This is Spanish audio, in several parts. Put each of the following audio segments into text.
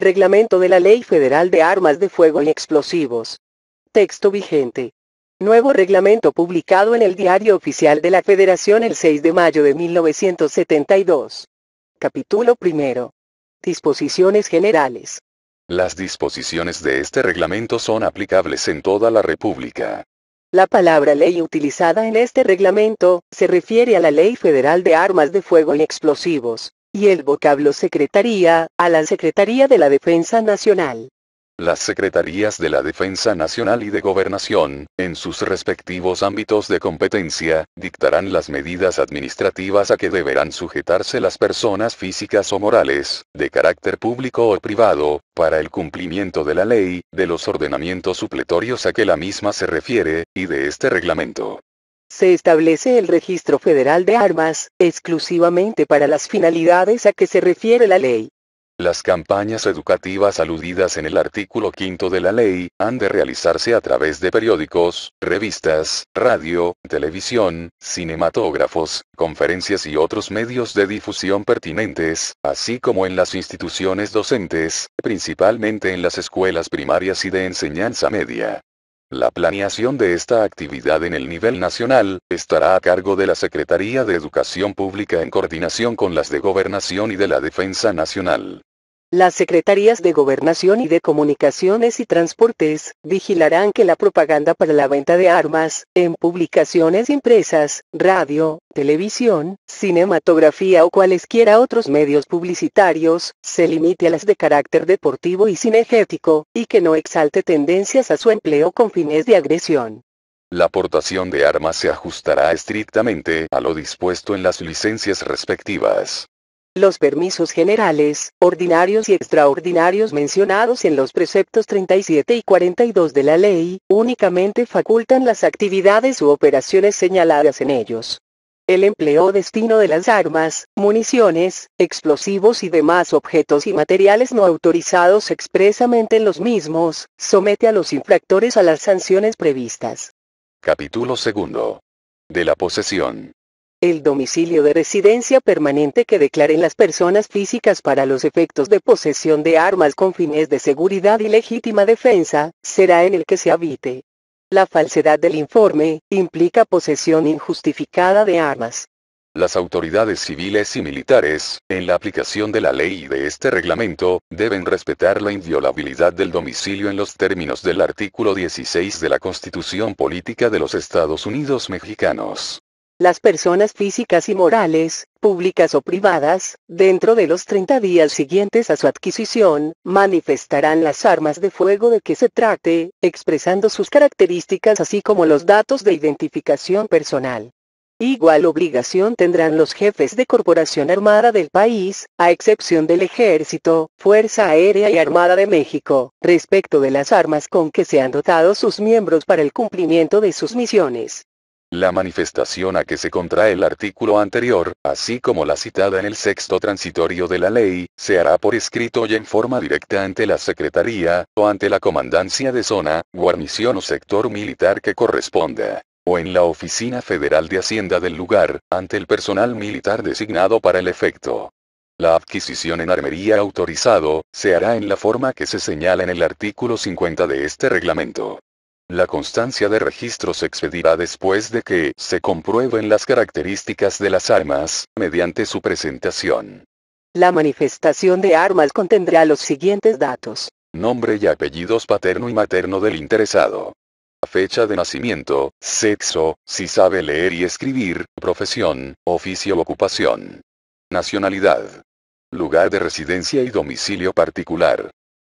Reglamento de la Ley Federal de Armas de Fuego y Explosivos. Texto vigente. Nuevo reglamento publicado en el Diario Oficial de la Federación el 6 de mayo de 1972. Capítulo primero. Disposiciones generales. Las disposiciones de este reglamento son aplicables en toda la República. La palabra ley utilizada en este reglamento se refiere a la Ley Federal de Armas de Fuego y Explosivos, y el vocablo Secretaría, a la Secretaría de la Defensa Nacional. Las Secretarías de la Defensa Nacional y de Gobernación, en sus respectivos ámbitos de competencia, dictarán las medidas administrativas a que deberán sujetarse las personas físicas o morales, de carácter público o privado, para el cumplimiento de la ley, de los ordenamientos supletorios a que la misma se refiere, y de este reglamento se establece el registro federal de armas, exclusivamente para las finalidades a que se refiere la ley. Las campañas educativas aludidas en el artículo 5 de la ley han de realizarse a través de periódicos, revistas, radio, televisión, cinematógrafos, conferencias y otros medios de difusión pertinentes, así como en las instituciones docentes, principalmente en las escuelas primarias y de enseñanza media. La planeación de esta actividad en el nivel nacional estará a cargo de la Secretaría de Educación Pública en coordinación con las de Gobernación y de la Defensa Nacional. Las secretarías de Gobernación y de Comunicaciones y Transportes vigilarán que la propaganda para la venta de armas, en publicaciones impresas, radio, televisión, cinematografía o cualesquiera otros medios publicitarios, se limite a las de carácter deportivo y cinegético, y que no exalte tendencias a su empleo con fines de agresión. La aportación de armas se ajustará estrictamente a lo dispuesto en las licencias respectivas. Los permisos generales, ordinarios y extraordinarios mencionados en los preceptos 37 y 42 de la ley, únicamente facultan las actividades u operaciones señaladas en ellos. El empleo o destino de las armas, municiones, explosivos y demás objetos y materiales no autorizados expresamente en los mismos, somete a los infractores a las sanciones previstas. Capítulo 2. De la posesión el domicilio de residencia permanente que declaren las personas físicas para los efectos de posesión de armas con fines de seguridad y legítima defensa, será en el que se habite. La falsedad del informe implica posesión injustificada de armas. Las autoridades civiles y militares, en la aplicación de la ley y de este reglamento, deben respetar la inviolabilidad del domicilio en los términos del artículo 16 de la Constitución Política de los Estados Unidos Mexicanos las personas físicas y morales, públicas o privadas, dentro de los 30 días siguientes a su adquisición, manifestarán las armas de fuego de que se trate, expresando sus características así como los datos de identificación personal. Igual obligación tendrán los jefes de corporación armada del país, a excepción del Ejército, Fuerza Aérea y Armada de México, respecto de las armas con que se han dotado sus miembros para el cumplimiento de sus misiones. La manifestación a que se contrae el artículo anterior, así como la citada en el sexto transitorio de la ley, se hará por escrito y en forma directa ante la Secretaría, o ante la Comandancia de Zona, Guarnición o Sector Militar que corresponda o en la Oficina Federal de Hacienda del lugar, ante el personal militar designado para el efecto. La adquisición en armería autorizado, se hará en la forma que se señala en el artículo 50 de este reglamento. La constancia de registro se expedirá después de que se comprueben las características de las armas, mediante su presentación. La manifestación de armas contendrá los siguientes datos. Nombre y apellidos paterno y materno del interesado. Fecha de nacimiento, sexo, si sabe leer y escribir, profesión, oficio o ocupación. Nacionalidad. Lugar de residencia y domicilio particular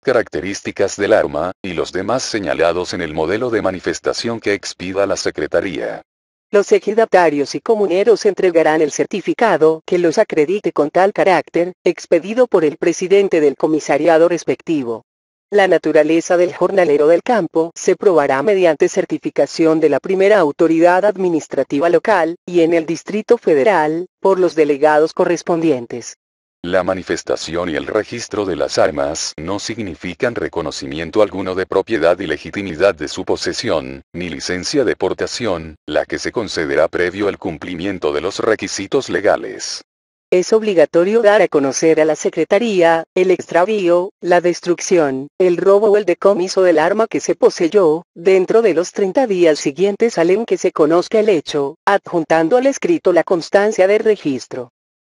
características del arma, y los demás señalados en el modelo de manifestación que expida la Secretaría. Los ejidatarios y comuneros entregarán el certificado que los acredite con tal carácter, expedido por el presidente del comisariado respectivo. La naturaleza del jornalero del campo se probará mediante certificación de la primera autoridad administrativa local, y en el Distrito Federal, por los delegados correspondientes. La manifestación y el registro de las armas no significan reconocimiento alguno de propiedad y legitimidad de su posesión, ni licencia de portación, la que se concederá previo al cumplimiento de los requisitos legales. Es obligatorio dar a conocer a la Secretaría, el extravío, la destrucción, el robo o el decomiso del arma que se poseyó, dentro de los 30 días siguientes al en que se conozca el hecho, adjuntando al escrito la constancia de registro.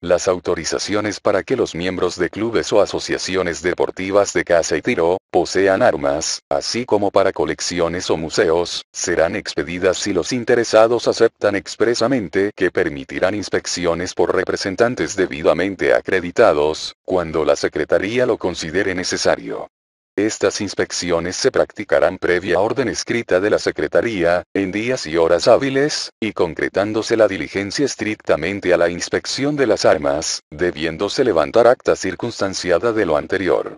Las autorizaciones para que los miembros de clubes o asociaciones deportivas de caza y tiro, posean armas, así como para colecciones o museos, serán expedidas si los interesados aceptan expresamente que permitirán inspecciones por representantes debidamente acreditados, cuando la Secretaría lo considere necesario. Estas inspecciones se practicarán previa orden escrita de la Secretaría, en días y horas hábiles, y concretándose la diligencia estrictamente a la inspección de las armas, debiéndose levantar acta circunstanciada de lo anterior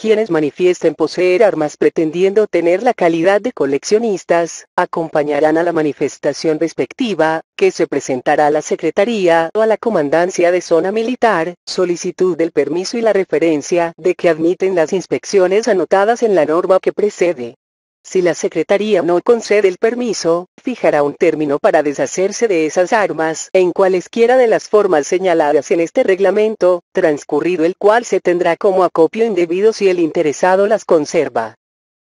quienes manifiesten poseer armas pretendiendo tener la calidad de coleccionistas, acompañarán a la manifestación respectiva, que se presentará a la Secretaría o a la Comandancia de Zona Militar, solicitud del permiso y la referencia de que admiten las inspecciones anotadas en la norma que precede. Si la Secretaría no concede el permiso, fijará un término para deshacerse de esas armas en cualesquiera de las formas señaladas en este reglamento, transcurrido el cual se tendrá como acopio indebido si el interesado las conserva.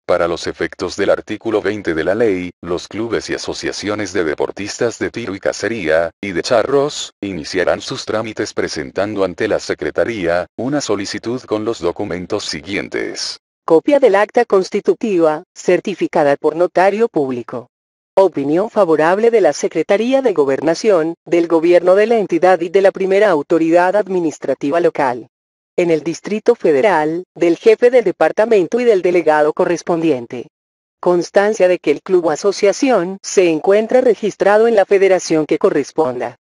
Para los efectos del artículo 20 de la ley, los clubes y asociaciones de deportistas de tiro y cacería, y de charros, iniciarán sus trámites presentando ante la Secretaría, una solicitud con los documentos siguientes. Copia del acta constitutiva, certificada por notario público. Opinión favorable de la Secretaría de Gobernación, del Gobierno de la entidad y de la primera autoridad administrativa local. En el Distrito Federal, del jefe del departamento y del delegado correspondiente. Constancia de que el club o asociación se encuentra registrado en la federación que corresponda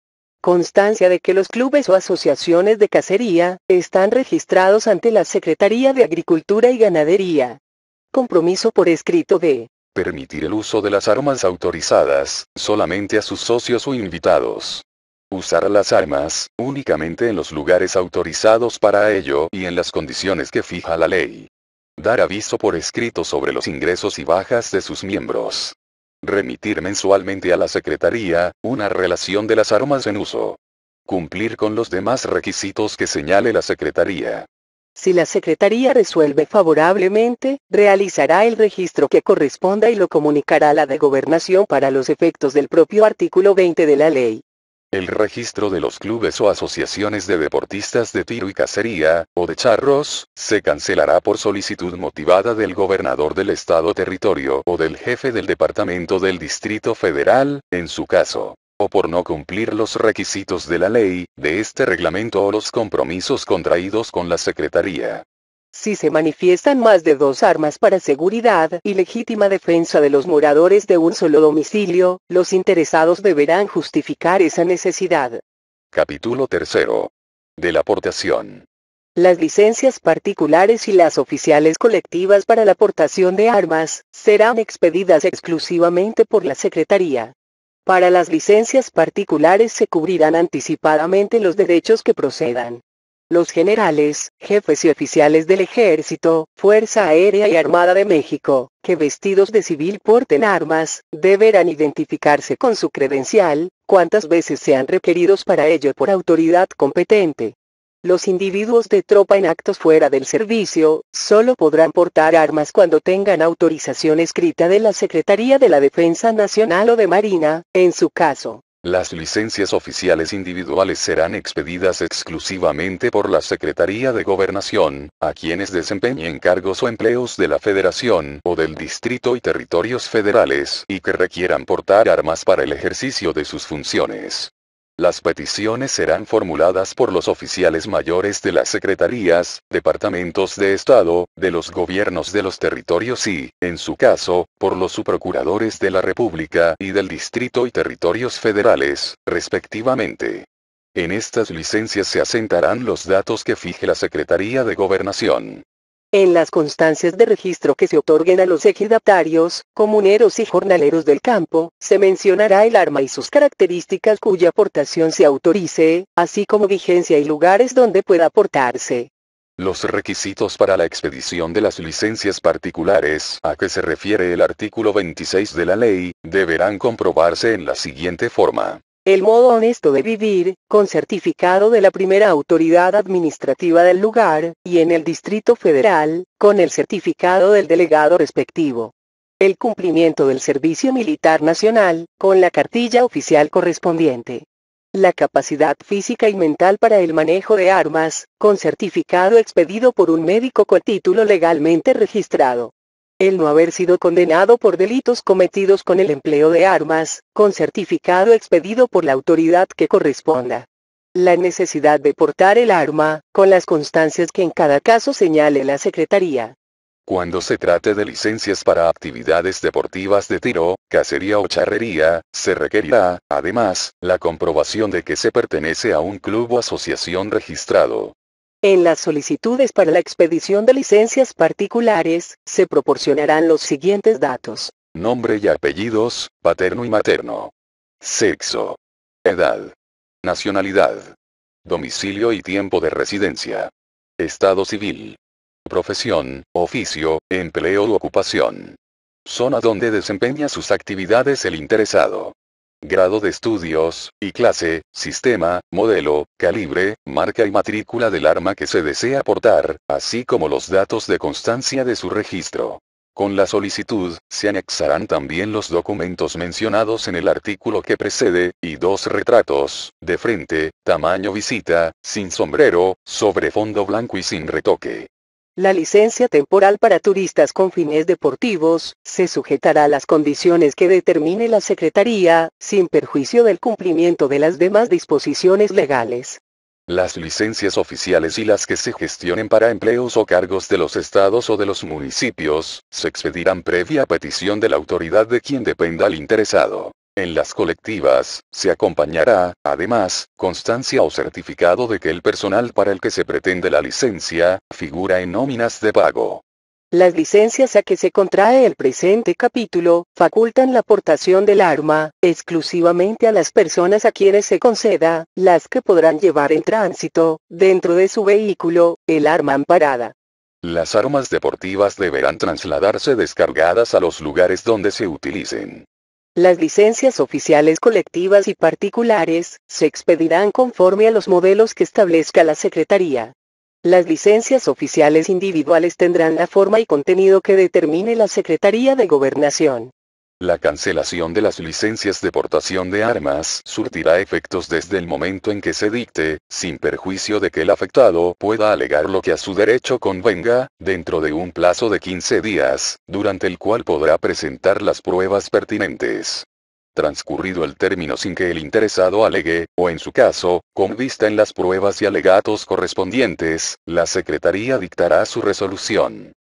constancia de que los clubes o asociaciones de cacería están registrados ante la Secretaría de Agricultura y Ganadería. Compromiso por escrito de permitir el uso de las armas autorizadas, solamente a sus socios o invitados. Usar las armas, únicamente en los lugares autorizados para ello y en las condiciones que fija la ley. Dar aviso por escrito sobre los ingresos y bajas de sus miembros. Remitir mensualmente a la Secretaría, una relación de las armas en uso. Cumplir con los demás requisitos que señale la Secretaría. Si la Secretaría resuelve favorablemente, realizará el registro que corresponda y lo comunicará a la de Gobernación para los efectos del propio artículo 20 de la ley. El registro de los clubes o asociaciones de deportistas de tiro y cacería, o de charros, se cancelará por solicitud motivada del gobernador del estado territorio o del jefe del departamento del Distrito Federal, en su caso o por no cumplir los requisitos de la ley, de este reglamento o los compromisos contraídos con la Secretaría. Si se manifiestan más de dos armas para seguridad y legítima defensa de los moradores de un solo domicilio, los interesados deberán justificar esa necesidad. Capítulo 3. De la aportación. Las licencias particulares y las oficiales colectivas para la aportación de armas serán expedidas exclusivamente por la Secretaría. Para las licencias particulares se cubrirán anticipadamente los derechos que procedan los generales, jefes y oficiales del ejército, Fuerza Aérea y Armada de México, que vestidos de civil porten armas, deberán identificarse con su credencial, cuantas veces sean requeridos para ello por autoridad competente. Los individuos de tropa en actos fuera del servicio, solo podrán portar armas cuando tengan autorización escrita de la Secretaría de la Defensa Nacional o de Marina, en su caso, las licencias oficiales individuales serán expedidas exclusivamente por la Secretaría de Gobernación, a quienes desempeñen cargos o empleos de la Federación o del Distrito y Territorios Federales y que requieran portar armas para el ejercicio de sus funciones. Las peticiones serán formuladas por los oficiales mayores de las secretarías, departamentos de Estado, de los gobiernos de los territorios y, en su caso, por los subprocuradores de la República y del Distrito y territorios federales, respectivamente. En estas licencias se asentarán los datos que fije la Secretaría de Gobernación. En las constancias de registro que se otorguen a los ejidatarios, comuneros y jornaleros del campo, se mencionará el arma y sus características cuya aportación se autorice, así como vigencia y lugares donde pueda aportarse. Los requisitos para la expedición de las licencias particulares a que se refiere el artículo 26 de la ley, deberán comprobarse en la siguiente forma. El modo honesto de vivir, con certificado de la primera autoridad administrativa del lugar, y en el Distrito Federal, con el certificado del delegado respectivo. El cumplimiento del Servicio Militar Nacional, con la cartilla oficial correspondiente. La capacidad física y mental para el manejo de armas, con certificado expedido por un médico con título legalmente registrado el no haber sido condenado por delitos cometidos con el empleo de armas, con certificado expedido por la autoridad que corresponda. La necesidad de portar el arma, con las constancias que en cada caso señale la Secretaría. Cuando se trate de licencias para actividades deportivas de tiro, cacería o charrería, se requerirá, además, la comprobación de que se pertenece a un club o asociación registrado. En las solicitudes para la expedición de licencias particulares, se proporcionarán los siguientes datos. Nombre y apellidos, paterno y materno. Sexo. Edad. Nacionalidad. Domicilio y tiempo de residencia. Estado civil. Profesión, oficio, empleo u ocupación. Zona donde desempeña sus actividades el interesado grado de estudios, y clase, sistema, modelo, calibre, marca y matrícula del arma que se desea portar, así como los datos de constancia de su registro. Con la solicitud, se anexarán también los documentos mencionados en el artículo que precede, y dos retratos, de frente, tamaño visita, sin sombrero, sobre fondo blanco y sin retoque. La licencia temporal para turistas con fines deportivos se sujetará a las condiciones que determine la Secretaría, sin perjuicio del cumplimiento de las demás disposiciones legales. Las licencias oficiales y las que se gestionen para empleos o cargos de los estados o de los municipios, se expedirán previa petición de la autoridad de quien dependa el interesado. En las colectivas, se acompañará, además, constancia o certificado de que el personal para el que se pretende la licencia, figura en nóminas de pago. Las licencias a que se contrae el presente capítulo, facultan la aportación del arma, exclusivamente a las personas a quienes se conceda, las que podrán llevar en tránsito, dentro de su vehículo, el arma amparada. Las armas deportivas deberán trasladarse descargadas a los lugares donde se utilicen. Las licencias oficiales colectivas y particulares se expedirán conforme a los modelos que establezca la Secretaría. Las licencias oficiales individuales tendrán la forma y contenido que determine la Secretaría de Gobernación. La cancelación de las licencias de portación de armas surtirá efectos desde el momento en que se dicte, sin perjuicio de que el afectado pueda alegar lo que a su derecho convenga, dentro de un plazo de 15 días, durante el cual podrá presentar las pruebas pertinentes. Transcurrido el término sin que el interesado alegue, o en su caso, con vista en las pruebas y alegatos correspondientes, la Secretaría dictará su resolución.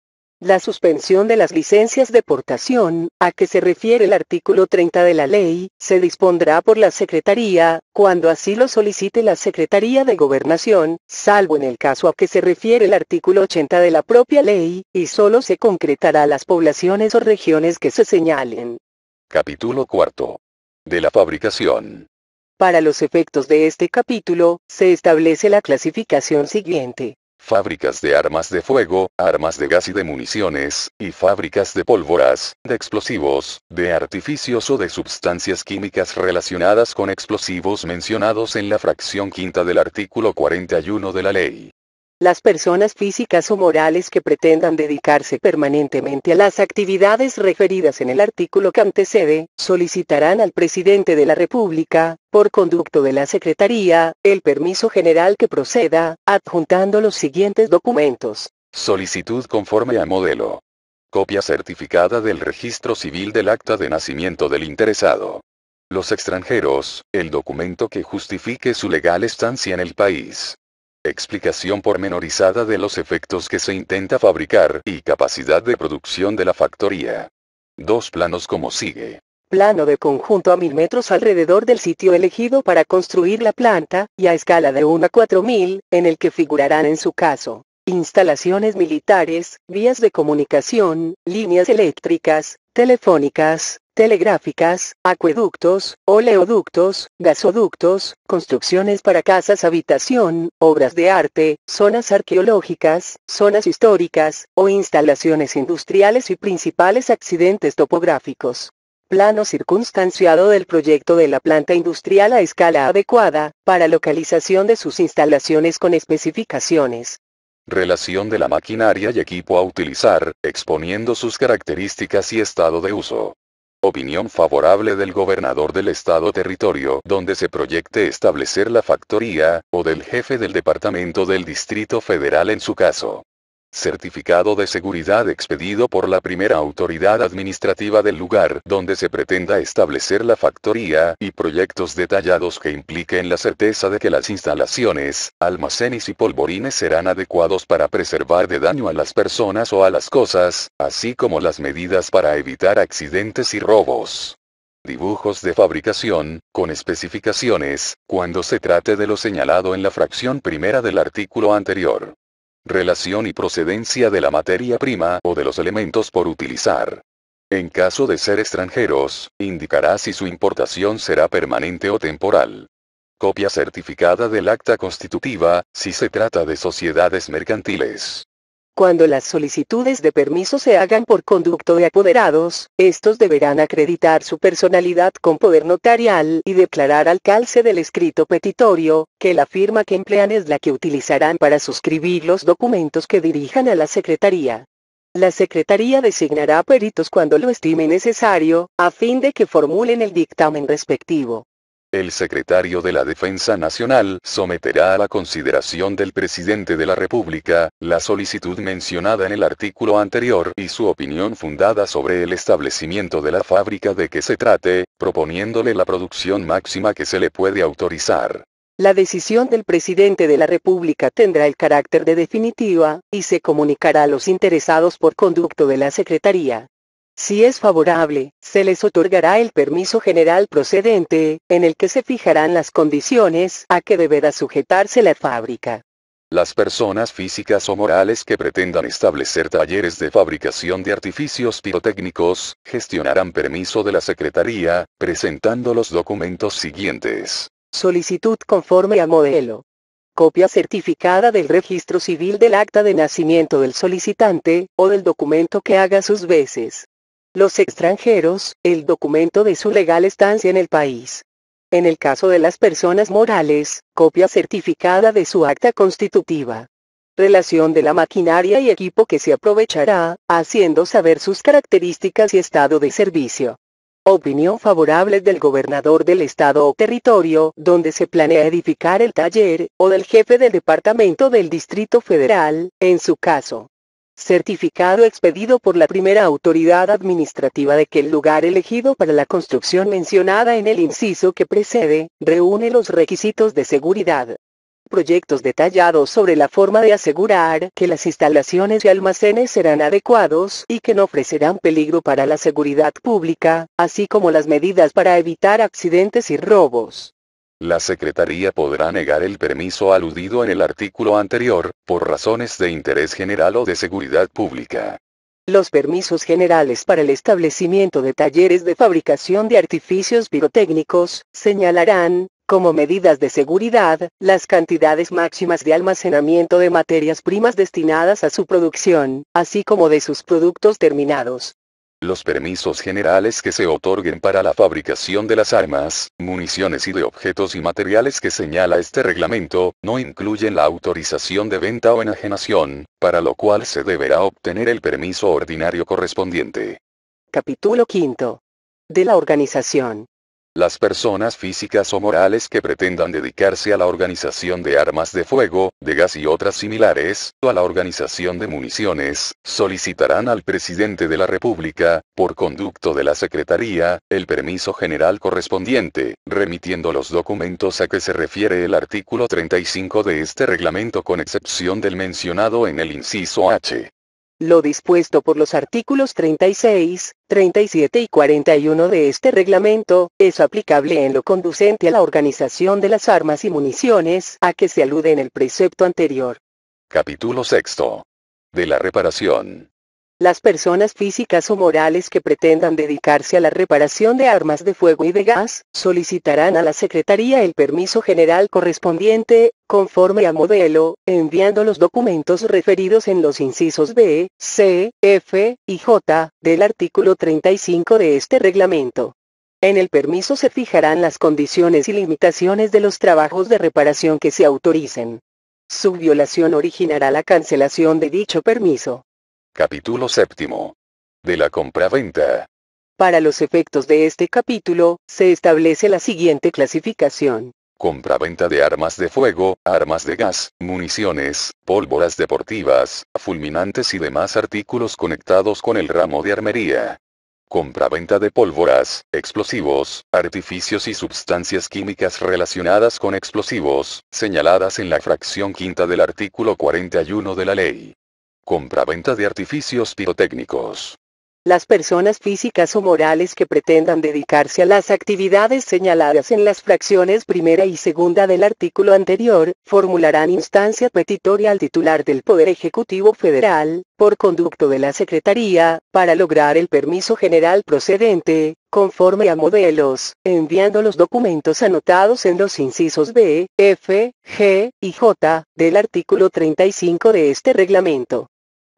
La suspensión de las licencias de portación, a que se refiere el artículo 30 de la ley, se dispondrá por la Secretaría, cuando así lo solicite la Secretaría de Gobernación, salvo en el caso a que se refiere el artículo 80 de la propia ley, y solo se concretará a las poblaciones o regiones que se señalen. Capítulo 4. De la fabricación. Para los efectos de este capítulo, se establece la clasificación siguiente fábricas de armas de fuego, armas de gas y de municiones, y fábricas de pólvoras, de explosivos, de artificios o de sustancias químicas relacionadas con explosivos mencionados en la fracción quinta del artículo 41 de la ley. Las personas físicas o morales que pretendan dedicarse permanentemente a las actividades referidas en el artículo que antecede, solicitarán al presidente de la República, por conducto de la Secretaría, el permiso general que proceda, adjuntando los siguientes documentos. Solicitud conforme a modelo. Copia certificada del registro civil del acta de nacimiento del interesado. Los extranjeros, el documento que justifique su legal estancia en el país explicación pormenorizada de los efectos que se intenta fabricar y capacidad de producción de la factoría. Dos planos como sigue. Plano de conjunto a mil metros alrededor del sitio elegido para construir la planta, y a escala de 1 a 4000, en el que figurarán en su caso, instalaciones militares, vías de comunicación, líneas eléctricas, telefónicas, telegráficas, acueductos, oleoductos, gasoductos, construcciones para casas habitación, obras de arte, zonas arqueológicas, zonas históricas, o instalaciones industriales y principales accidentes topográficos. Plano circunstanciado del proyecto de la planta industrial a escala adecuada, para localización de sus instalaciones con especificaciones relación de la maquinaria y equipo a utilizar, exponiendo sus características y estado de uso. Opinión favorable del gobernador del estado territorio donde se proyecte establecer la factoría, o del jefe del departamento del Distrito Federal en su caso. Certificado de seguridad expedido por la primera autoridad administrativa del lugar donde se pretenda establecer la factoría y proyectos detallados que impliquen la certeza de que las instalaciones, almacenes y polvorines serán adecuados para preservar de daño a las personas o a las cosas, así como las medidas para evitar accidentes y robos dibujos de fabricación, con especificaciones, cuando se trate de lo señalado en la fracción primera del artículo anterior relación y procedencia de la materia prima o de los elementos por utilizar. En caso de ser extranjeros, indicará si su importación será permanente o temporal. Copia certificada del acta constitutiva, si se trata de sociedades mercantiles. Cuando las solicitudes de permiso se hagan por conducto de apoderados, estos deberán acreditar su personalidad con poder notarial y declarar al calce del escrito petitorio, que la firma que emplean es la que utilizarán para suscribir los documentos que dirijan a la Secretaría. La Secretaría designará peritos cuando lo estime necesario, a fin de que formulen el dictamen respectivo. El secretario de la Defensa Nacional someterá a la consideración del presidente de la República la solicitud mencionada en el artículo anterior y su opinión fundada sobre el establecimiento de la fábrica de que se trate, proponiéndole la producción máxima que se le puede autorizar. La decisión del presidente de la República tendrá el carácter de definitiva, y se comunicará a los interesados por conducto de la Secretaría. Si es favorable, se les otorgará el permiso general procedente, en el que se fijarán las condiciones a que deberá sujetarse la fábrica. Las personas físicas o morales que pretendan establecer talleres de fabricación de artificios pirotécnicos, gestionarán permiso de la Secretaría, presentando los documentos siguientes. Solicitud conforme a modelo copia certificada del registro civil del acta de nacimiento del solicitante, o del documento que haga sus veces los extranjeros, el documento de su legal estancia en el país. En el caso de las personas morales, copia certificada de su acta constitutiva. Relación de la maquinaria y equipo que se aprovechará, haciendo saber sus características y estado de servicio. Opinión favorable del gobernador del estado o territorio donde se planea edificar el taller, o del jefe del departamento del Distrito Federal, en su caso certificado expedido por la primera autoridad administrativa de que el lugar elegido para la construcción mencionada en el inciso que precede, reúne los requisitos de seguridad. Proyectos detallados sobre la forma de asegurar que las instalaciones y almacenes serán adecuados y que no ofrecerán peligro para la seguridad pública, así como las medidas para evitar accidentes y robos. La Secretaría podrá negar el permiso aludido en el artículo anterior, por razones de interés general o de seguridad pública. Los permisos generales para el establecimiento de talleres de fabricación de artificios pirotécnicos, señalarán, como medidas de seguridad, las cantidades máximas de almacenamiento de materias primas destinadas a su producción, así como de sus productos terminados. Los permisos generales que se otorguen para la fabricación de las armas, municiones y de objetos y materiales que señala este reglamento, no incluyen la autorización de venta o enajenación, para lo cual se deberá obtener el permiso ordinario correspondiente. Capítulo 5. De la organización. Las personas físicas o morales que pretendan dedicarse a la organización de armas de fuego, de gas y otras similares, o a la organización de municiones, solicitarán al presidente de la República, por conducto de la Secretaría, el permiso general correspondiente, remitiendo los documentos a que se refiere el artículo 35 de este reglamento con excepción del mencionado en el inciso H. Lo dispuesto por los artículos 36, 37 y 41 de este reglamento, es aplicable en lo conducente a la organización de las armas y municiones a que se alude en el precepto anterior. Capítulo VI De la reparación. Las personas físicas o morales que pretendan dedicarse a la reparación de armas de fuego y de gas, solicitarán a la Secretaría el permiso general correspondiente, conforme a modelo, enviando los documentos referidos en los incisos B, C, F y J del artículo 35 de este reglamento. En el permiso se fijarán las condiciones y limitaciones de los trabajos de reparación que se autoricen. Su violación originará la cancelación de dicho permiso. Capítulo séptimo. De la compraventa. Para los efectos de este capítulo, se establece la siguiente clasificación. Compraventa de armas de fuego, armas de gas, municiones, pólvoras deportivas, fulminantes y demás artículos conectados con el ramo de armería. Compraventa de pólvoras, explosivos, artificios y sustancias químicas relacionadas con explosivos, señaladas en la fracción quinta del artículo 41 de la ley. Compra venta de artificios pirotécnicos. Las personas físicas o morales que pretendan dedicarse a las actividades señaladas en las fracciones primera y segunda del artículo anterior, formularán instancia petitoria al titular del Poder Ejecutivo Federal, por conducto de la Secretaría, para lograr el permiso general procedente, conforme a modelos, enviando los documentos anotados en los incisos B, F, G y J del artículo 35 de este reglamento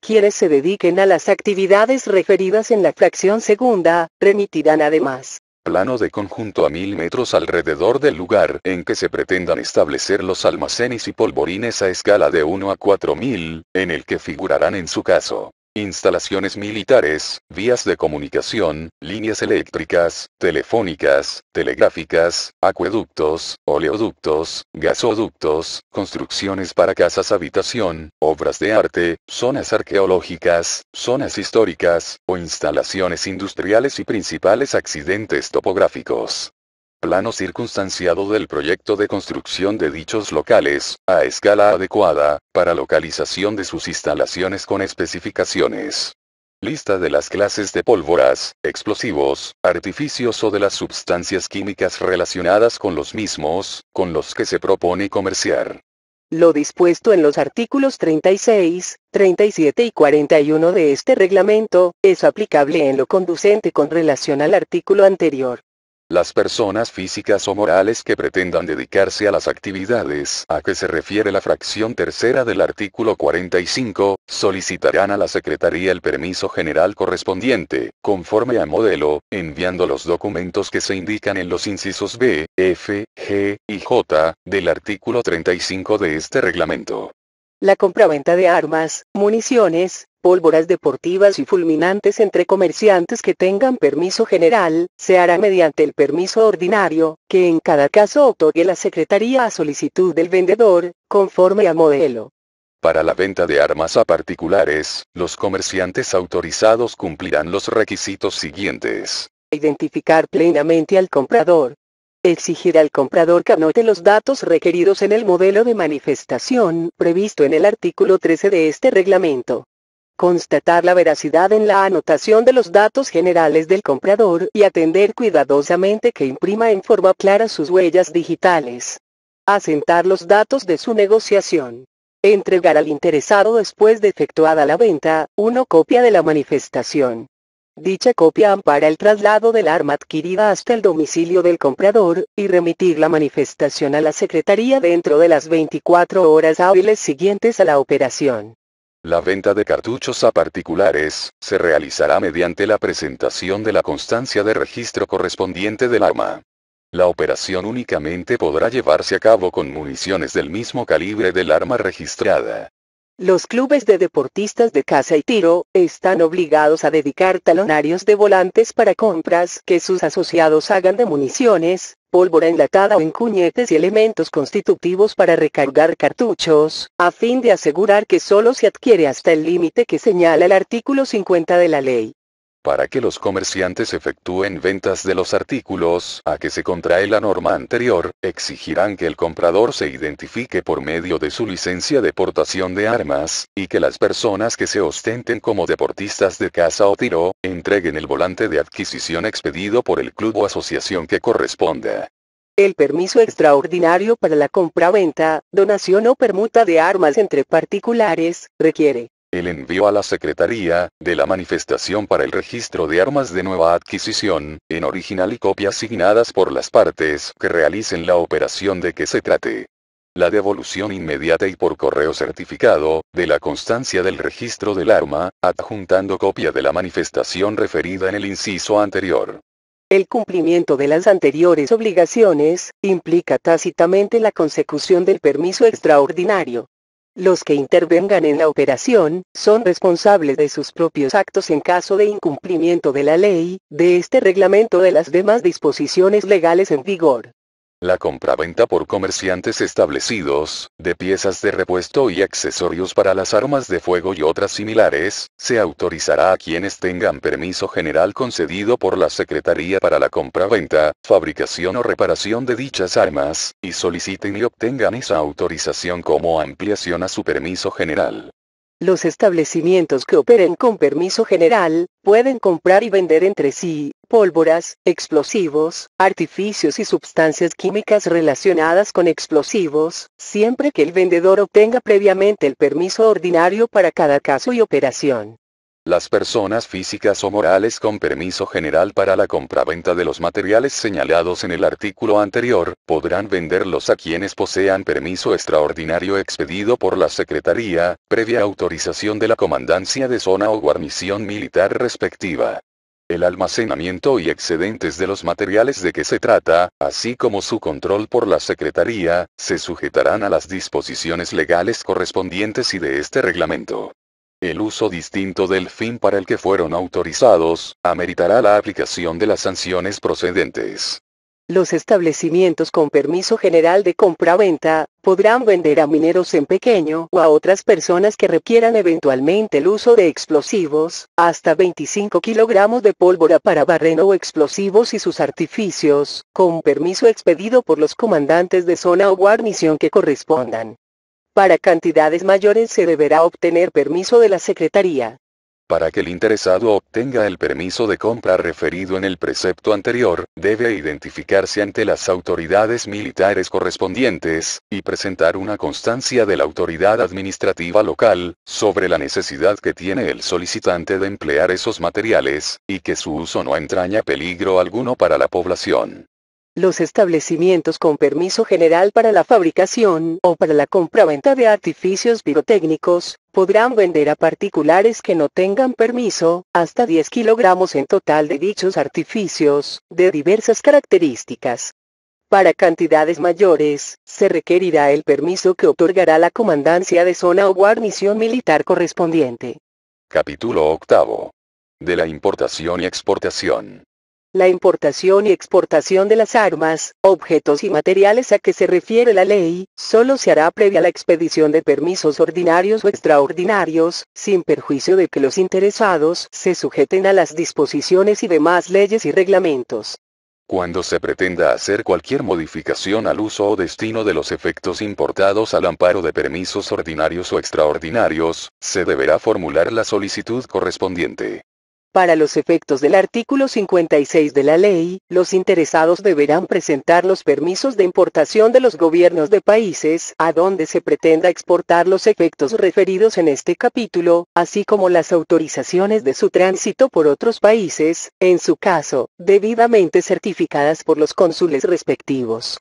quienes se dediquen a las actividades referidas en la fracción segunda, remitirán además plano de conjunto a mil metros alrededor del lugar en que se pretendan establecer los almacenes y polvorines a escala de 1 a 4000, en el que figurarán en su caso instalaciones militares, vías de comunicación, líneas eléctricas, telefónicas, telegráficas, acueductos, oleoductos, gasoductos, construcciones para casas habitación, obras de arte, zonas arqueológicas, zonas históricas, o instalaciones industriales y principales accidentes topográficos plano circunstanciado del proyecto de construcción de dichos locales, a escala adecuada, para localización de sus instalaciones con especificaciones. Lista de las clases de pólvoras, explosivos, artificios o de las sustancias químicas relacionadas con los mismos, con los que se propone comerciar. Lo dispuesto en los artículos 36, 37 y 41 de este reglamento, es aplicable en lo conducente con relación al artículo anterior. Las personas físicas o morales que pretendan dedicarse a las actividades a que se refiere la fracción tercera del artículo 45, solicitarán a la Secretaría el permiso general correspondiente, conforme a modelo, enviando los documentos que se indican en los incisos B, F, G y J del artículo 35 de este reglamento la compraventa de armas, municiones, pólvoras deportivas y fulminantes entre comerciantes que tengan permiso general, se hará mediante el permiso ordinario, que en cada caso otorgue la Secretaría a solicitud del vendedor, conforme a modelo. Para la venta de armas a particulares, los comerciantes autorizados cumplirán los requisitos siguientes. Identificar plenamente al comprador, exigir al comprador que anote los datos requeridos en el modelo de manifestación previsto en el artículo 13 de este reglamento. Constatar la veracidad en la anotación de los datos generales del comprador y atender cuidadosamente que imprima en forma clara sus huellas digitales. Asentar los datos de su negociación. Entregar al interesado después de efectuada la venta, una copia de la manifestación. Dicha copia ampara el traslado del arma adquirida hasta el domicilio del comprador, y remitir la manifestación a la Secretaría dentro de las 24 horas hábiles siguientes a la operación. La venta de cartuchos a particulares, se realizará mediante la presentación de la constancia de registro correspondiente del arma. La operación únicamente podrá llevarse a cabo con municiones del mismo calibre del arma registrada. Los clubes de deportistas de caza y tiro están obligados a dedicar talonarios de volantes para compras que sus asociados hagan de municiones, pólvora enlatada o en cuñetes y elementos constitutivos para recargar cartuchos, a fin de asegurar que solo se adquiere hasta el límite que señala el artículo 50 de la ley para que los comerciantes efectúen ventas de los artículos a que se contrae la norma anterior, exigirán que el comprador se identifique por medio de su licencia de portación de armas, y que las personas que se ostenten como deportistas de caza o tiro, entreguen el volante de adquisición expedido por el club o asociación que corresponda. El permiso extraordinario para la compra-venta, donación o permuta de armas entre particulares, requiere el envío a la Secretaría, de la manifestación para el registro de armas de nueva adquisición, en original y copia asignadas por las partes que realicen la operación de que se trate. La devolución inmediata y por correo certificado, de la constancia del registro del arma, adjuntando copia de la manifestación referida en el inciso anterior. El cumplimiento de las anteriores obligaciones, implica tácitamente la consecución del permiso extraordinario. Los que intervengan en la operación, son responsables de sus propios actos en caso de incumplimiento de la ley, de este reglamento de las demás disposiciones legales en vigor. La compraventa por comerciantes establecidos, de piezas de repuesto y accesorios para las armas de fuego y otras similares, se autorizará a quienes tengan permiso general concedido por la Secretaría para la compraventa, fabricación o reparación de dichas armas, y soliciten y obtengan esa autorización como ampliación a su permiso general. Los establecimientos que operen con permiso general, pueden comprar y vender entre sí, pólvoras, explosivos, artificios y sustancias químicas relacionadas con explosivos, siempre que el vendedor obtenga previamente el permiso ordinario para cada caso y operación. Las personas físicas o morales con permiso general para la compraventa de los materiales señalados en el artículo anterior, podrán venderlos a quienes posean permiso extraordinario expedido por la Secretaría, previa autorización de la Comandancia de Zona o Guarnición Militar respectiva. El almacenamiento y excedentes de los materiales de que se trata, así como su control por la Secretaría, se sujetarán a las disposiciones legales correspondientes y de este reglamento el uso distinto del fin para el que fueron autorizados, ameritará la aplicación de las sanciones procedentes. Los establecimientos con permiso general de compra-venta podrán vender a mineros en pequeño o a otras personas que requieran eventualmente el uso de explosivos, hasta 25 kilogramos de pólvora para barreno o explosivos y sus artificios, con permiso expedido por los comandantes de zona o guarnición que correspondan. Para cantidades mayores se deberá obtener permiso de la Secretaría. Para que el interesado obtenga el permiso de compra referido en el precepto anterior, debe identificarse ante las autoridades militares correspondientes, y presentar una constancia de la autoridad administrativa local, sobre la necesidad que tiene el solicitante de emplear esos materiales, y que su uso no entraña peligro alguno para la población. Los establecimientos con permiso general para la fabricación o para la compraventa de artificios pirotécnicos podrán vender a particulares que no tengan permiso hasta 10 kilogramos en total de dichos artificios, de diversas características. Para cantidades mayores, se requerirá el permiso que otorgará la comandancia de zona o guarnición militar correspondiente. Capítulo 8. De la importación y exportación la importación y exportación de las armas, objetos y materiales a que se refiere la ley, solo se hará previa la expedición de permisos ordinarios o extraordinarios, sin perjuicio de que los interesados se sujeten a las disposiciones y demás leyes y reglamentos. Cuando se pretenda hacer cualquier modificación al uso o destino de los efectos importados al amparo de permisos ordinarios o extraordinarios, se deberá formular la solicitud correspondiente. Para los efectos del artículo 56 de la ley, los interesados deberán presentar los permisos de importación de los gobiernos de países a donde se pretenda exportar los efectos referidos en este capítulo, así como las autorizaciones de su tránsito por otros países, en su caso, debidamente certificadas por los cónsules respectivos.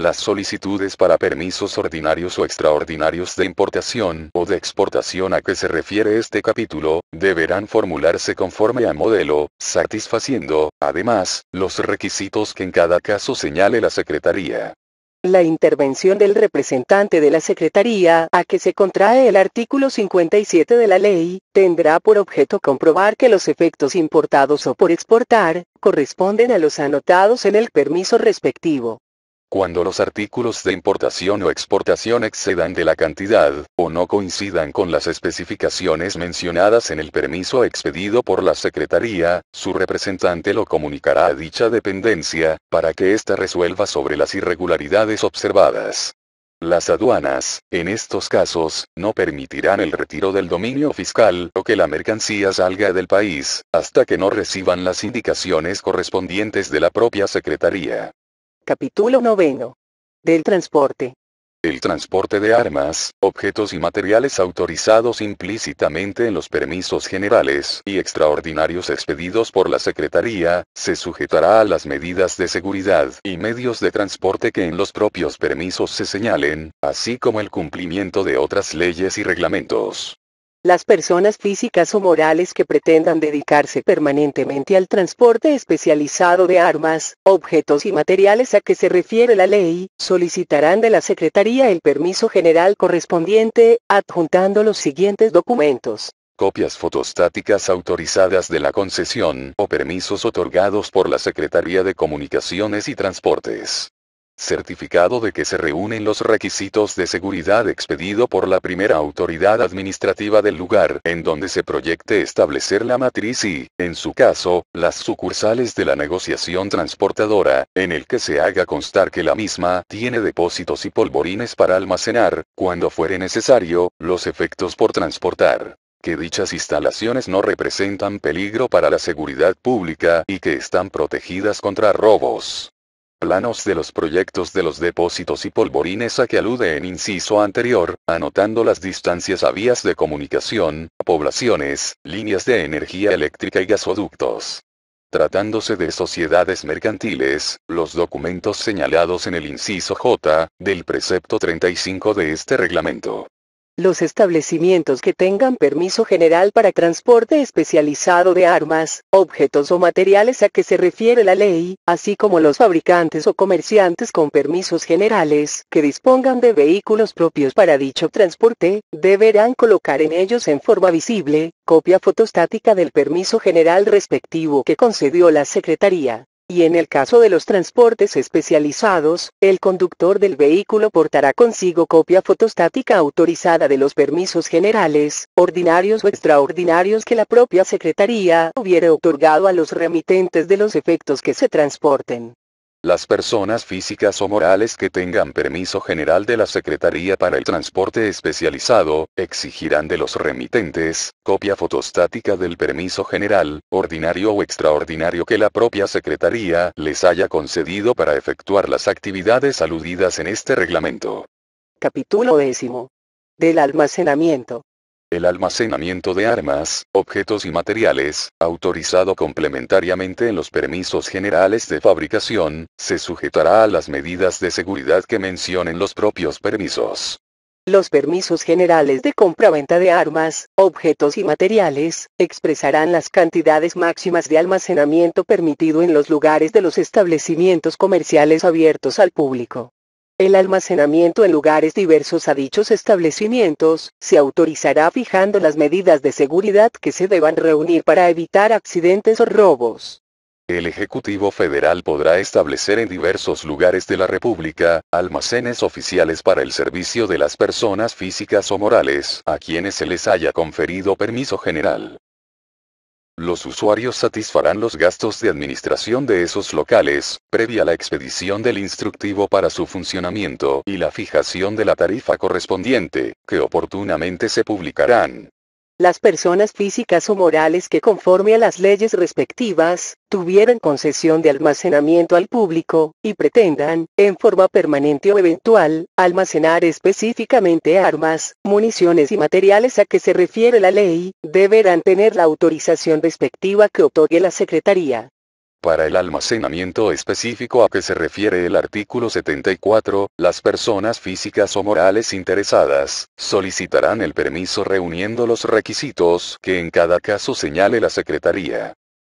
Las solicitudes para permisos ordinarios o extraordinarios de importación o de exportación a que se refiere este capítulo, deberán formularse conforme a modelo, satisfaciendo, además, los requisitos que en cada caso señale la Secretaría la intervención del representante de la Secretaría, a que se contrae el artículo 57 de la ley, tendrá por objeto comprobar que los efectos importados o por exportar, corresponden a los anotados en el permiso respectivo. Cuando los artículos de importación o exportación excedan de la cantidad, o no coincidan con las especificaciones mencionadas en el permiso expedido por la Secretaría, su representante lo comunicará a dicha dependencia, para que ésta resuelva sobre las irregularidades observadas. Las aduanas, en estos casos, no permitirán el retiro del dominio fiscal o que la mercancía salga del país, hasta que no reciban las indicaciones correspondientes de la propia Secretaría. Capítulo noveno. Del transporte. El transporte de armas, objetos y materiales autorizados implícitamente en los permisos generales y extraordinarios expedidos por la Secretaría, se sujetará a las medidas de seguridad y medios de transporte que en los propios permisos se señalen, así como el cumplimiento de otras leyes y reglamentos. Las personas físicas o morales que pretendan dedicarse permanentemente al transporte especializado de armas, objetos y materiales a que se refiere la ley, solicitarán de la Secretaría el permiso general correspondiente, adjuntando los siguientes documentos copias fotostáticas autorizadas de la concesión o permisos otorgados por la Secretaría de Comunicaciones y Transportes certificado de que se reúnen los requisitos de seguridad expedido por la primera autoridad administrativa del lugar en donde se proyecte establecer la matriz y, en su caso, las sucursales de la negociación transportadora, en el que se haga constar que la misma tiene depósitos y polvorines para almacenar, cuando fuere necesario, los efectos por transportar que dichas instalaciones no representan peligro para la seguridad pública y que están protegidas contra robos planos de los proyectos de los depósitos y polvorines a que alude en inciso anterior, anotando las distancias a vías de comunicación, poblaciones, líneas de energía eléctrica y gasoductos. Tratándose de sociedades mercantiles, los documentos señalados en el inciso J, del precepto 35 de este reglamento los establecimientos que tengan permiso general para transporte especializado de armas, objetos o materiales a que se refiere la ley, así como los fabricantes o comerciantes con permisos generales que dispongan de vehículos propios para dicho transporte, deberán colocar en ellos en forma visible, copia fotostática del permiso general respectivo que concedió la Secretaría y en el caso de los transportes especializados, el conductor del vehículo portará consigo copia fotostática autorizada de los permisos generales, ordinarios o extraordinarios que la propia Secretaría hubiera otorgado a los remitentes de los efectos que se transporten. Las personas físicas o morales que tengan permiso general de la Secretaría para el Transporte Especializado, exigirán de los remitentes, copia fotostática del permiso general, ordinario o extraordinario que la propia Secretaría les haya concedido para efectuar las actividades aludidas en este reglamento. Capítulo X Del almacenamiento el almacenamiento de armas, objetos y materiales, autorizado complementariamente en los permisos generales de fabricación, se sujetará a las medidas de seguridad que mencionen los propios permisos. Los permisos generales de compra venta de armas, objetos y materiales, expresarán las cantidades máximas de almacenamiento permitido en los lugares de los establecimientos comerciales abiertos al público. El almacenamiento en lugares diversos a dichos establecimientos se autorizará fijando las medidas de seguridad que se deban reunir para evitar accidentes o robos. El Ejecutivo Federal podrá establecer en diversos lugares de la República almacenes oficiales para el servicio de las personas físicas o morales a quienes se les haya conferido permiso general. Los usuarios satisfarán los gastos de administración de esos locales, previa la expedición del instructivo para su funcionamiento y la fijación de la tarifa correspondiente, que oportunamente se publicarán las personas físicas o morales que conforme a las leyes respectivas, tuvieran concesión de almacenamiento al público, y pretendan, en forma permanente o eventual, almacenar específicamente armas, municiones y materiales a que se refiere la ley, deberán tener la autorización respectiva que otorgue la Secretaría. Para el almacenamiento específico a que se refiere el artículo 74, las personas físicas o morales interesadas solicitarán el permiso reuniendo los requisitos que en cada caso señale la Secretaría.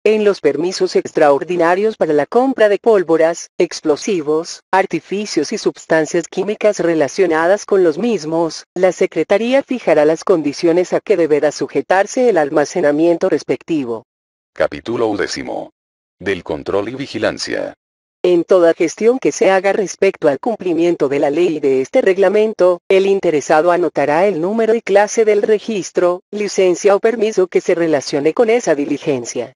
En los permisos extraordinarios para la compra de pólvoras, explosivos, artificios y sustancias químicas relacionadas con los mismos, la Secretaría fijará las condiciones a que deberá sujetarse el almacenamiento respectivo. Capítulo undécimo del control y vigilancia. En toda gestión que se haga respecto al cumplimiento de la ley de este reglamento, el interesado anotará el número y clase del registro, licencia o permiso que se relacione con esa diligencia.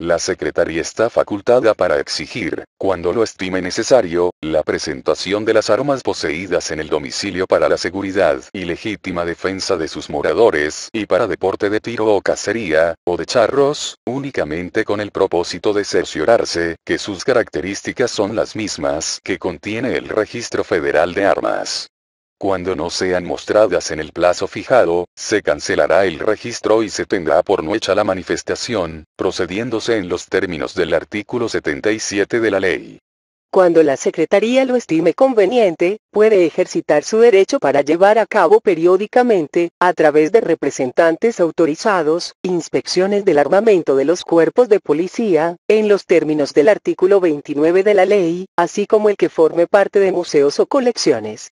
La Secretaría está facultada para exigir, cuando lo estime necesario, la presentación de las armas poseídas en el domicilio para la seguridad y legítima defensa de sus moradores y para deporte de tiro o cacería, o de charros, únicamente con el propósito de cerciorarse que sus características son las mismas que contiene el Registro Federal de Armas. Cuando no sean mostradas en el plazo fijado, se cancelará el registro y se tendrá por no hecha la manifestación, procediéndose en los términos del artículo 77 de la ley. Cuando la Secretaría lo estime conveniente, puede ejercitar su derecho para llevar a cabo periódicamente, a través de representantes autorizados, inspecciones del armamento de los cuerpos de policía, en los términos del artículo 29 de la ley, así como el que forme parte de museos o colecciones.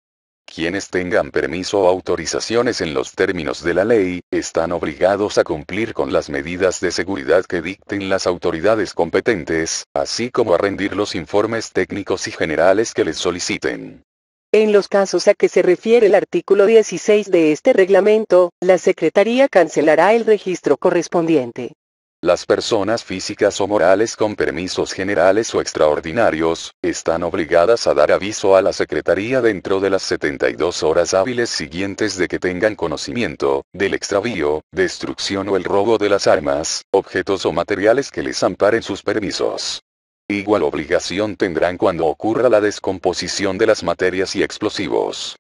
Quienes tengan permiso o autorizaciones en los términos de la ley, están obligados a cumplir con las medidas de seguridad que dicten las autoridades competentes, así como a rendir los informes técnicos y generales que les soliciten. En los casos a que se refiere el artículo 16 de este reglamento, la Secretaría cancelará el registro correspondiente. Las personas físicas o morales con permisos generales o extraordinarios, están obligadas a dar aviso a la Secretaría dentro de las 72 horas hábiles siguientes de que tengan conocimiento, del extravío, destrucción o el robo de las armas, objetos o materiales que les amparen sus permisos. Igual obligación tendrán cuando ocurra la descomposición de las materias y explosivos.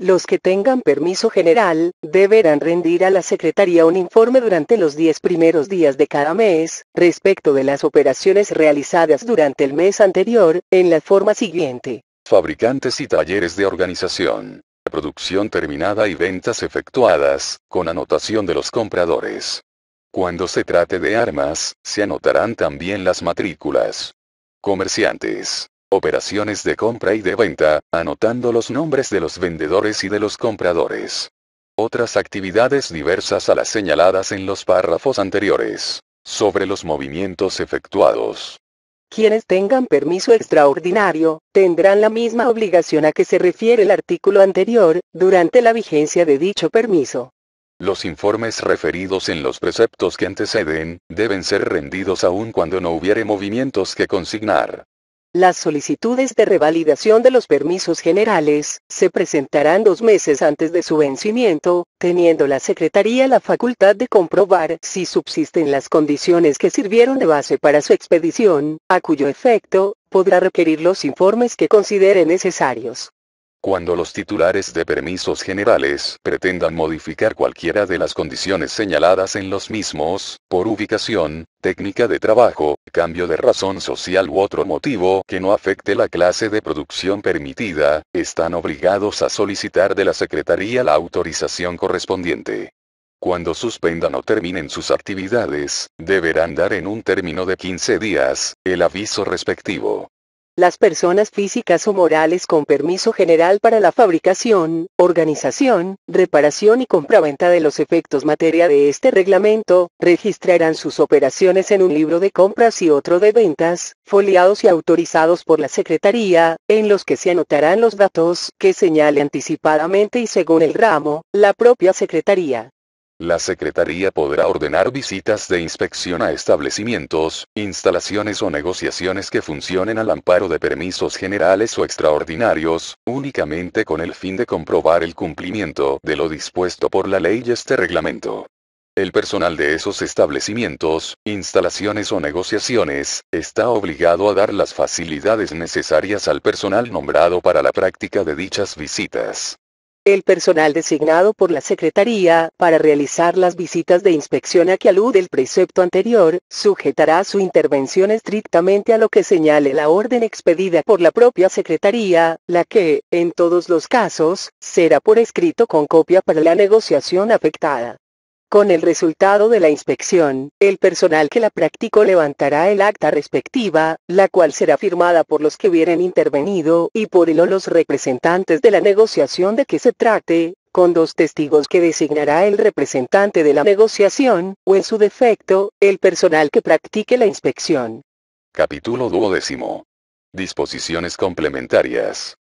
Los que tengan permiso general, deberán rendir a la Secretaría un informe durante los 10 primeros días de cada mes, respecto de las operaciones realizadas durante el mes anterior, en la forma siguiente. Fabricantes y talleres de organización. Producción terminada y ventas efectuadas, con anotación de los compradores. Cuando se trate de armas, se anotarán también las matrículas. Comerciantes operaciones de compra y de venta, anotando los nombres de los vendedores y de los compradores. Otras actividades diversas a las señaladas en los párrafos anteriores. Sobre los movimientos efectuados. Quienes tengan permiso extraordinario, tendrán la misma obligación a que se refiere el artículo anterior, durante la vigencia de dicho permiso. Los informes referidos en los preceptos que anteceden, deben ser rendidos aun cuando no hubiere movimientos que consignar. Las solicitudes de revalidación de los permisos generales se presentarán dos meses antes de su vencimiento, teniendo la Secretaría la facultad de comprobar si subsisten las condiciones que sirvieron de base para su expedición, a cuyo efecto, podrá requerir los informes que considere necesarios. Cuando los titulares de permisos generales pretendan modificar cualquiera de las condiciones señaladas en los mismos, por ubicación, técnica de trabajo, cambio de razón social u otro motivo que no afecte la clase de producción permitida, están obligados a solicitar de la Secretaría la autorización correspondiente. Cuando suspendan o terminen sus actividades, deberán dar en un término de 15 días, el aviso respectivo las personas físicas o morales con permiso general para la fabricación, organización, reparación y compraventa de los efectos materia de este reglamento, registrarán sus operaciones en un libro de compras y otro de ventas, foliados y autorizados por la Secretaría, en los que se anotarán los datos que señale anticipadamente y según el ramo, la propia Secretaría. La Secretaría podrá ordenar visitas de inspección a establecimientos, instalaciones o negociaciones que funcionen al amparo de permisos generales o extraordinarios, únicamente con el fin de comprobar el cumplimiento de lo dispuesto por la ley y este reglamento. El personal de esos establecimientos, instalaciones o negociaciones, está obligado a dar las facilidades necesarias al personal nombrado para la práctica de dichas visitas. El personal designado por la Secretaría para realizar las visitas de inspección a que alude el precepto anterior, sujetará su intervención estrictamente a lo que señale la orden expedida por la propia Secretaría, la que, en todos los casos, será por escrito con copia para la negociación afectada. Con el resultado de la inspección, el personal que la practicó levantará el acta respectiva, la cual será firmada por los que hubieran intervenido y por el o los representantes de la negociación de que se trate, con dos testigos que designará el representante de la negociación, o en su defecto, el personal que practique la inspección. Capítulo duodécimo. Disposiciones complementarias.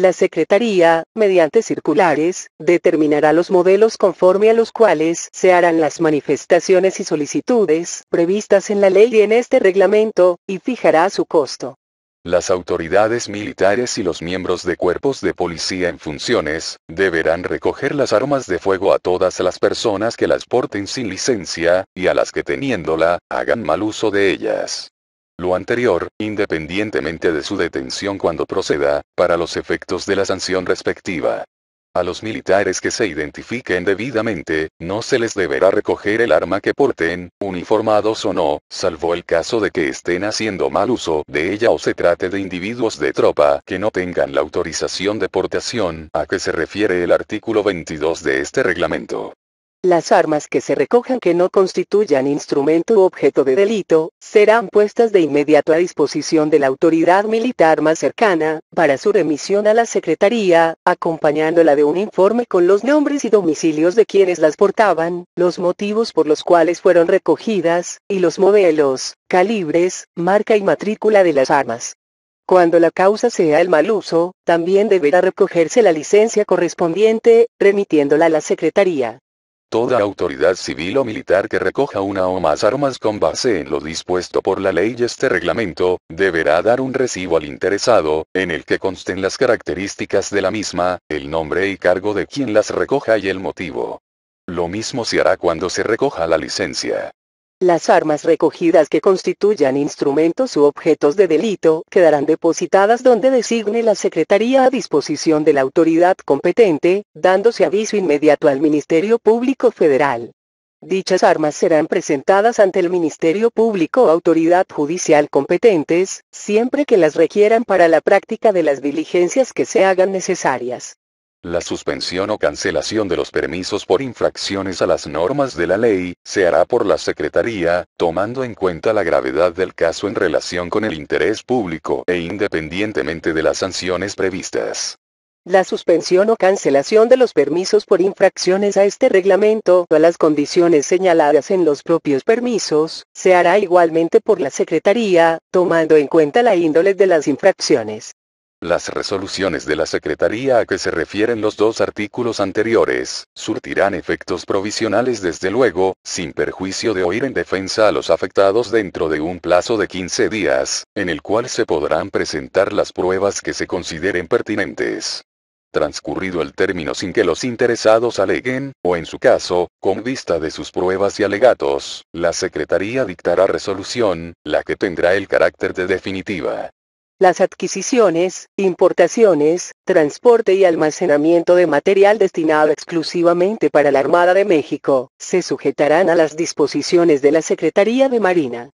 La Secretaría, mediante circulares, determinará los modelos conforme a los cuales se harán las manifestaciones y solicitudes previstas en la ley y en este reglamento, y fijará su costo. Las autoridades militares y los miembros de cuerpos de policía en funciones, deberán recoger las armas de fuego a todas las personas que las porten sin licencia, y a las que teniéndola, hagan mal uso de ellas. Lo anterior, independientemente de su detención cuando proceda, para los efectos de la sanción respectiva. A los militares que se identifiquen debidamente, no se les deberá recoger el arma que porten, uniformados o no, salvo el caso de que estén haciendo mal uso de ella o se trate de individuos de tropa que no tengan la autorización de portación a que se refiere el artículo 22 de este reglamento. Las armas que se recojan que no constituyan instrumento u objeto de delito, serán puestas de inmediato a disposición de la autoridad militar más cercana, para su remisión a la Secretaría, acompañándola de un informe con los nombres y domicilios de quienes las portaban, los motivos por los cuales fueron recogidas, y los modelos, calibres, marca y matrícula de las armas. Cuando la causa sea el mal uso, también deberá recogerse la licencia correspondiente, remitiéndola a la Secretaría. Toda autoridad civil o militar que recoja una o más armas con base en lo dispuesto por la ley y este reglamento, deberá dar un recibo al interesado, en el que consten las características de la misma, el nombre y cargo de quien las recoja y el motivo. Lo mismo se hará cuando se recoja la licencia. Las armas recogidas que constituyan instrumentos u objetos de delito quedarán depositadas donde designe la Secretaría a disposición de la autoridad competente, dándose aviso inmediato al Ministerio Público Federal. Dichas armas serán presentadas ante el Ministerio Público o autoridad judicial competentes, siempre que las requieran para la práctica de las diligencias que se hagan necesarias. La suspensión o cancelación de los permisos por infracciones a las normas de la ley, se hará por la Secretaría, tomando en cuenta la gravedad del caso en relación con el interés público e independientemente de las sanciones previstas. La suspensión o cancelación de los permisos por infracciones a este reglamento o a las condiciones señaladas en los propios permisos, se hará igualmente por la Secretaría, tomando en cuenta la índole de las infracciones. Las resoluciones de la Secretaría a que se refieren los dos artículos anteriores, surtirán efectos provisionales desde luego, sin perjuicio de oír en defensa a los afectados dentro de un plazo de 15 días, en el cual se podrán presentar las pruebas que se consideren pertinentes transcurrido el término sin que los interesados aleguen, o en su caso, con vista de sus pruebas y alegatos, la Secretaría dictará resolución, la que tendrá el carácter de definitiva las adquisiciones, importaciones, transporte y almacenamiento de material destinado exclusivamente para la Armada de México, se sujetarán a las disposiciones de la Secretaría de Marina.